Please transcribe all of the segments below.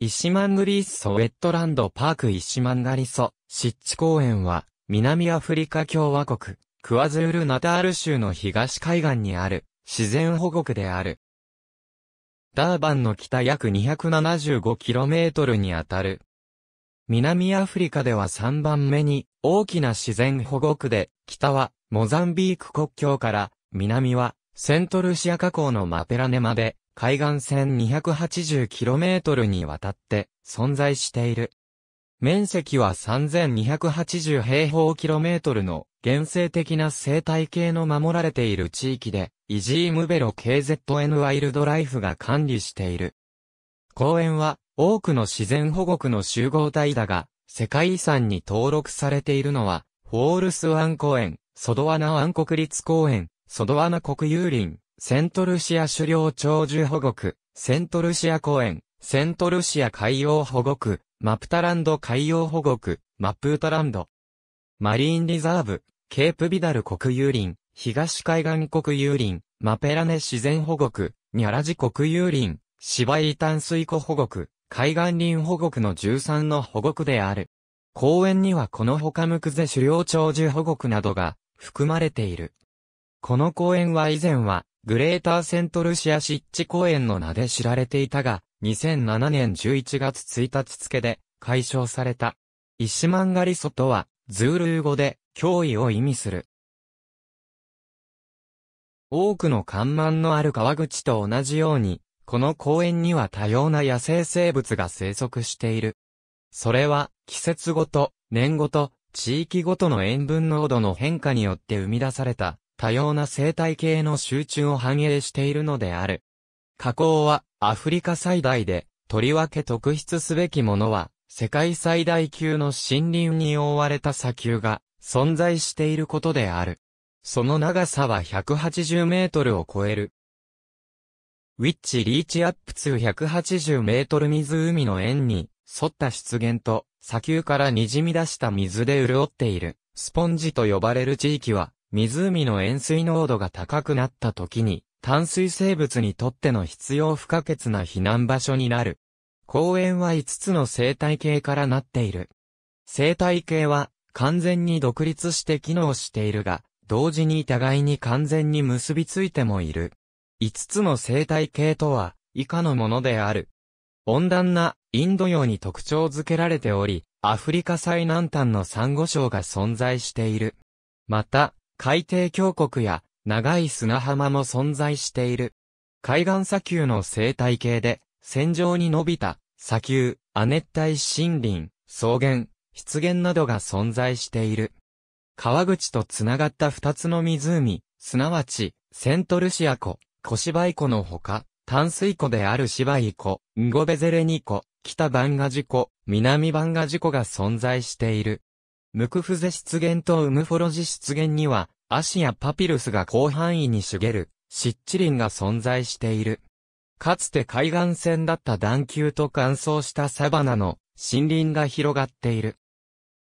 石マングリーッソウェットランドパーク石マンガリソ、湿地公園は、南アフリカ共和国、クワズールナタール州の東海岸にある、自然保護区である。ダーバンの北約 275km にあたる。南アフリカでは3番目に大きな自然保護区で、北はモザンビーク国境から、南はセントルシア河口のマペラネまで海岸線 280km にわたって存在している。面積は3280平方キロメートルの原生的な生態系の守られている地域で、イジームベロ KZN ワイルドライフが管理している。公園は多くの自然保護区の集合体だが、世界遺産に登録されているのは、フォールス湾公園、ソドワナ湾国立公園、ソドワナ国有林、セントルシア狩猟鳥獣保護区、セントルシア公園、セントルシア海洋保護区、マプタランド海洋保護区、マプートランド。マリーンリザーブ、ケープビダル国有林、東海岸国有林、マペラネ自然保護区、ニャラジ国有林、芝居淡水湖保護区、海岸林保護区の13の保護区である。公園にはこの他ムクゼ狩猟鳥獣保護区などが含まれている。この公園は以前は、グレーターセントルシア湿地公園の名で知られていたが、2007年11月1日付で解消された。イシマンガリソとは、ズールー語で脅威を意味する。多くの看板のある川口と同じように、この公園には多様な野生生物が生息している。それは、季節ごと、年ごと、地域ごとの塩分濃度の変化によって生み出された多様な生態系の集中を反映しているのである。河口はアフリカ最大で、とりわけ特筆すべきものは、世界最大級の森林に覆われた砂丘が存在していることである。その長さは180メートルを超える。ウィッチリーチアップツー180メートル湖の円に沿った湿原と砂丘から滲み出した水で潤っているスポンジと呼ばれる地域は湖の塩水濃度が高くなった時に、淡水生物にとっての必要不可欠な避難場所になる。公園は5つの生態系からなっている。生態系は完全に独立して機能しているが、同時に互いに完全に結びついてもいる。5つの生態系とは、以下のものである。温暖なインド洋に特徴づけられており、アフリカ最南端のサンゴ礁が存在している。また、海底峡谷や長い砂浜も存在している。海岸砂丘の生態系で、線状に伸びた砂丘、亜熱帯森林、草原、湿原などが存在している。川口とつながった二つの湖、すなわち、セントルシア湖、小芝居湖のほか、淡水湖である芝居湖、ンゴベゼレニ湖、北バンガジ湖、南バンガジ湖が存在している。ムクフゼ湿原とウムフォロジ湿原には、アシやパピルスが広範囲に茂る、湿地林が存在している。かつて海岸線だった段丘と乾燥したサバナの森林が広がっている。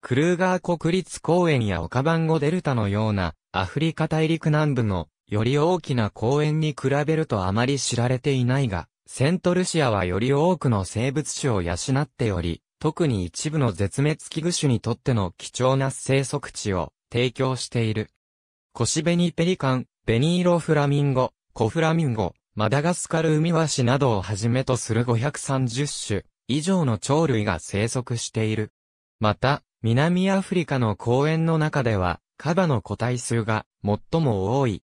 クルーガー国立公園やオカバンゴデルタのようなアフリカ大陸南部のより大きな公園に比べるとあまり知られていないが、セントルシアはより多くの生物種を養っており、特に一部の絶滅危惧種にとっての貴重な生息地を提供している。コシベニペリカン、ベニイロフラミンゴ、コフラミンゴ、マダガスカルウミワシなどをはじめとする530種以上の鳥類が生息している。また、南アフリカの公園の中では、カバの個体数が最も多い。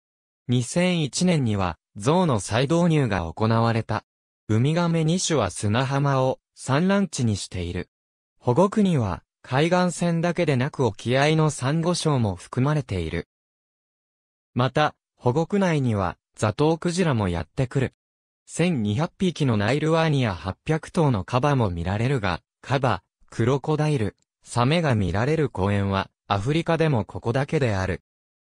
2001年には、ゾウの再導入が行われた。ウミガメ2種は砂浜を産卵地にしている。保護区には、海岸線だけでなく沖合の珊瑚礁も含まれている。また、保護区内には、ザトウクジラもやってくる。1200匹のナイルワーニア800頭のカバも見られるが、カバ、クロコダイル、サメが見られる公園は、アフリカでもここだけである。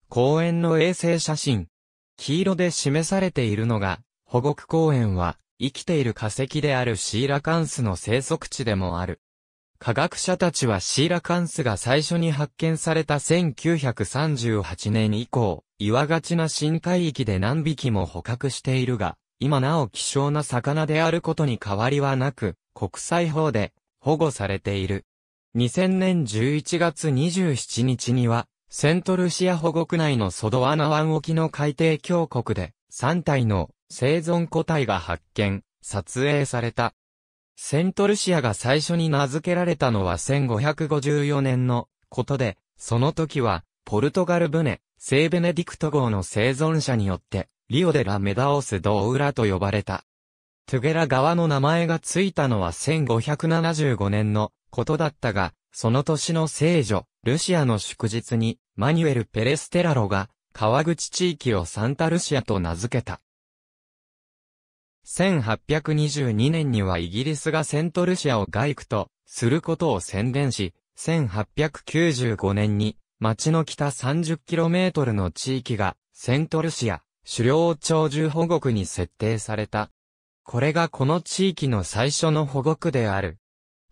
公園の衛星写真。黄色で示されているのが、保護区公園は、生きている化石であるシーラカンスの生息地でもある。科学者たちはシーラカンスが最初に発見された1938年以降、岩がちな深海域で何匹も捕獲しているが、今なお希少な魚であることに変わりはなく、国際法で保護されている。2000年11月27日には、セントルシア保護区内のソドアナ湾沖の海底峡谷で、3体の生存個体が発見、撮影された。セントルシアが最初に名付けられたのは1554年のことで、その時は、ポルトガル船、聖ベネディクト号の生存者によって、リオデラ・メダオス・ド・ウラと呼ばれた。トゥゲラ側の名前がついたのは1575年のことだったが、その年の聖女、ルシアの祝日に、マニュエル・ペレステラロが、川口地域をサンタルシアと名付けた。1822年にはイギリスがセントルシアを外区とすることを宣言し、1895年に町の北 30km の地域がセントルシア、狩猟鳥獣保護区に設定された。これがこの地域の最初の保護区である。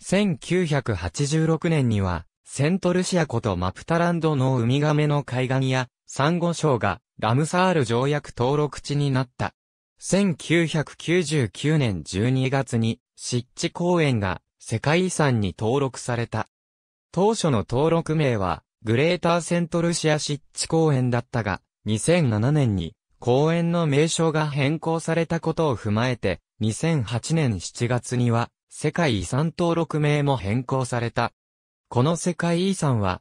1986年には、セントルシア湖とマプタランドのウミガメの海岸や、サンゴ礁がラムサール条約登録地になった。1999年12月に湿地公園が世界遺産に登録された。当初の登録名はグレーターセントルシア湿地公園だったが、2007年に公園の名称が変更されたことを踏まえて、2008年7月には世界遺産登録名も変更された。この世界遺産は